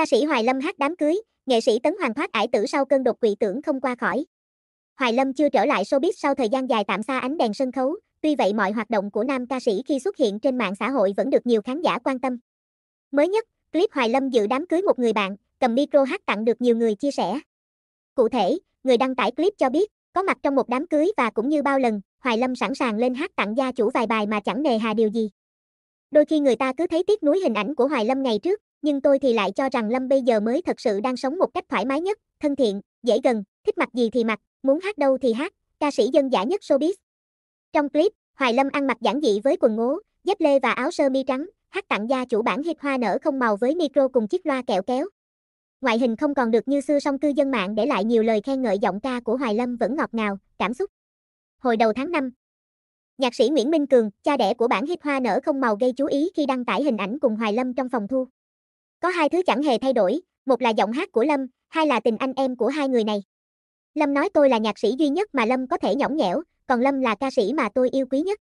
Ca sĩ Hoài Lâm hát đám cưới, nghệ sĩ Tấn Hoàng thoát ải tử sau cơn đột quỵ tưởng không qua khỏi. Hoài Lâm chưa trở lại showbiz sau thời gian dài tạm xa ánh đèn sân khấu, tuy vậy mọi hoạt động của nam ca sĩ khi xuất hiện trên mạng xã hội vẫn được nhiều khán giả quan tâm. Mới nhất, clip Hoài Lâm dự đám cưới một người bạn, cầm micro hát tặng được nhiều người chia sẻ. Cụ thể, người đăng tải clip cho biết, có mặt trong một đám cưới và cũng như bao lần, Hoài Lâm sẵn sàng lên hát tặng gia chủ vài bài mà chẳng nề hà điều gì. Đôi khi người ta cứ thấy tiếc nuối hình ảnh của Hoài Lâm ngày trước, nhưng tôi thì lại cho rằng Lâm bây giờ mới thật sự đang sống một cách thoải mái nhất, thân thiện, dễ gần, thích mặc gì thì mặc, muốn hát đâu thì hát, ca sĩ dân giả nhất showbiz. Trong clip, Hoài Lâm ăn mặc giản dị với quần ngố, dép lê và áo sơ mi trắng, hát tặng gia chủ bản hit hoa nở không màu với micro cùng chiếc loa kẹo kéo. Ngoại hình không còn được như xưa song cư dân mạng để lại nhiều lời khen ngợi giọng ca của Hoài Lâm vẫn ngọt ngào, cảm xúc. Hồi đầu tháng 5, nhạc sĩ Nguyễn Minh Cường, cha đẻ của bản hit hoa nở không màu gây chú ý khi đăng tải hình ảnh cùng Hoài Lâm trong phòng thu. Có hai thứ chẳng hề thay đổi, một là giọng hát của Lâm, hai là tình anh em của hai người này. Lâm nói tôi là nhạc sĩ duy nhất mà Lâm có thể nhõng nhẽo, còn Lâm là ca sĩ mà tôi yêu quý nhất.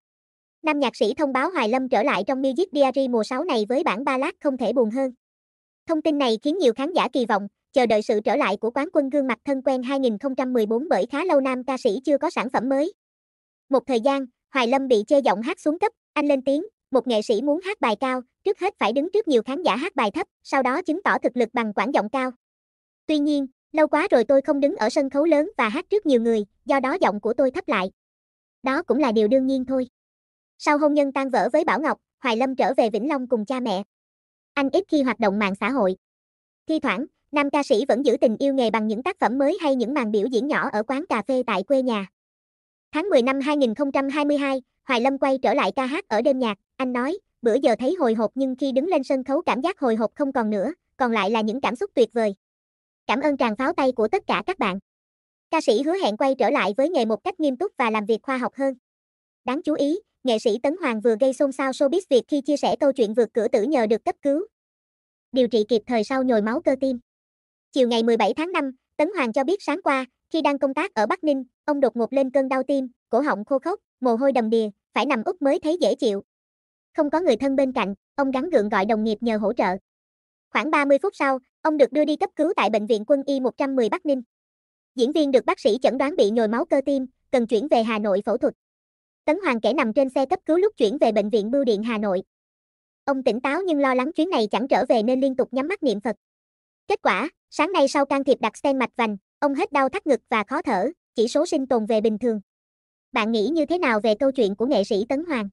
Nam nhạc sĩ thông báo Hoài Lâm trở lại trong Music Diary mùa 6 này với bản ballad không thể buồn hơn. Thông tin này khiến nhiều khán giả kỳ vọng, chờ đợi sự trở lại của quán quân gương mặt thân quen 2014 bởi khá lâu nam ca sĩ chưa có sản phẩm mới. Một thời gian, Hoài Lâm bị chê giọng hát xuống cấp, anh lên tiếng, một nghệ sĩ muốn hát bài cao, trước hết phải đứng trước nhiều khán giả hát bài thấp, sau đó chứng tỏ thực lực bằng quảng giọng cao. Tuy nhiên, lâu quá rồi tôi không đứng ở sân khấu lớn và hát trước nhiều người, do đó giọng của tôi thấp lại. Đó cũng là điều đương nhiên thôi. Sau hôn nhân tan vỡ với Bảo Ngọc, Hoài Lâm trở về Vĩnh Long cùng cha mẹ. Anh ít khi hoạt động mạng xã hội. Thi thoảng, nam ca sĩ vẫn giữ tình yêu nghề bằng những tác phẩm mới hay những màn biểu diễn nhỏ ở quán cà phê tại quê nhà. Tháng 10 năm 2022, Hoài Lâm quay trở lại ca hát ở đêm nhạc, anh nói, bữa giờ thấy hồi hộp nhưng khi đứng lên sân khấu cảm giác hồi hộp không còn nữa, còn lại là những cảm xúc tuyệt vời. Cảm ơn tràng pháo tay của tất cả các bạn. Ca sĩ hứa hẹn quay trở lại với nghề một cách nghiêm túc và làm việc khoa học hơn. Đáng chú ý, nghệ sĩ Tấn Hoàng vừa gây xôn xao showbiz Việt khi chia sẻ câu chuyện vượt cửa tử nhờ được cấp cứu. Điều trị kịp thời sau nhồi máu cơ tim. Chiều ngày 17 tháng 5, Tấn Hoàng cho biết sáng qua, khi đang công tác ở Bắc Ninh, ông đột ngột lên cơn đau tim, cổ họng khô khốc, mồ hôi đầm đìa, phải nằm úp mới thấy dễ chịu, không có người thân bên cạnh, ông gắng gượng gọi đồng nghiệp nhờ hỗ trợ. Khoảng 30 phút sau, ông được đưa đi cấp cứu tại bệnh viện Quân y 110 Bắc Ninh. Diễn viên được bác sĩ chẩn đoán bị nhồi máu cơ tim, cần chuyển về Hà Nội phẫu thuật. Tấn Hoàng kể nằm trên xe cấp cứu lúc chuyển về bệnh viện Bưu điện Hà Nội. Ông tỉnh táo nhưng lo lắng chuyến này chẳng trở về nên liên tục nhắm mắt niệm Phật. Kết quả, sáng nay sau can thiệp đặt stent mạch vành, ông hết đau thắt ngực và khó thở, chỉ số sinh tồn về bình thường. Bạn nghĩ như thế nào về câu chuyện của nghệ sĩ Tấn Hoàng?